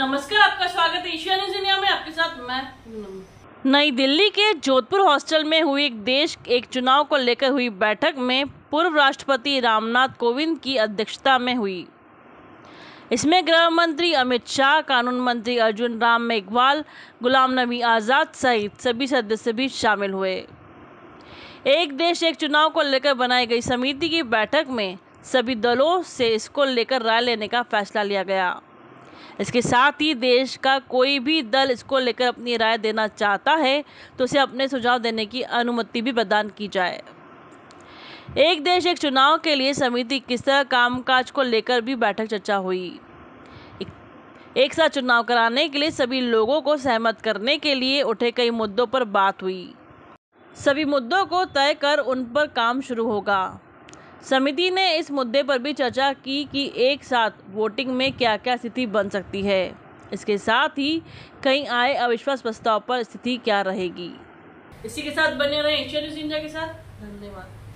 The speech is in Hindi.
नमस्कार आपका स्वागत है एशिया न्यूज इंडिया में आपके साथ मैं नई दिल्ली के जोधपुर हॉस्टल में हुई एक देश एक चुनाव को लेकर हुई बैठक में पूर्व राष्ट्रपति रामनाथ कोविंद की अध्यक्षता में हुई इसमें गृह मंत्री अमित शाह कानून मंत्री अर्जुन राम मेघवाल गुलाम नबी आज़ाद सहित सभी सदस्य भी शामिल हुए एक देश एक चुनाव को लेकर बनाई गई समिति की बैठक में सभी दलों से इसको लेकर राय लेने का फैसला लिया गया इसके साथ ही देश का कोई भी दल इसको लेकर अपनी राय देना चाहता है तो उसे अपने सुझाव देने की अनुमति भी प्रदान की जाए एक देश एक चुनाव के लिए समिति किस तरह कामकाज को लेकर भी बैठक चर्चा हुई एक साथ चुनाव कराने के लिए सभी लोगों को सहमत करने के लिए उठे कई मुद्दों पर बात हुई सभी मुद्दों को तय कर उन पर काम शुरू होगा समिति ने इस मुद्दे पर भी चर्चा की कि एक साथ वोटिंग में क्या क्या स्थिति बन सकती है इसके साथ ही कई आए अविश्वास प्रस्ताव पर स्थिति क्या रहेगी इसी के साथ बने रहे इंडिया के साथ धन्यवाद